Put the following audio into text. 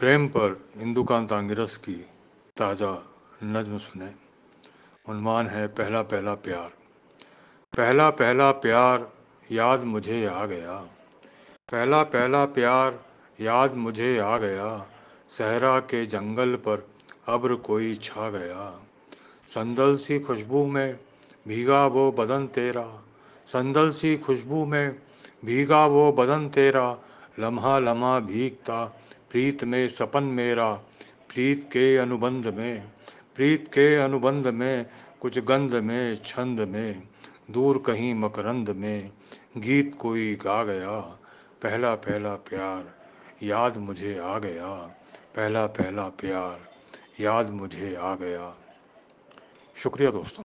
प्रेम पर इंदुकांत आंगिरस की ताज़ा नज्म सुने उन्मान है पहला पहला प्यार पहला पहला प्यार याद मुझे आ गया पहला पहला प्यार याद मुझे आ गया सहरा के जंगल पर अब्र कोई छा गया संदल सी खुशबू में भीगा वो बदन तेरा संदल सी खुशबू में भीगा वो बदन तेरा लम्हा लम्हा भीगता प्रीत में सपन मेरा प्रीत के अनुबंध में प्रीत के अनुबंध में कुछ गंध में छंद में दूर कहीं मकरंद में गीत कोई गा गया पहला पहला प्यार याद मुझे आ गया पहला पहला प्यार याद मुझे आ गया शुक्रिया दोस्तों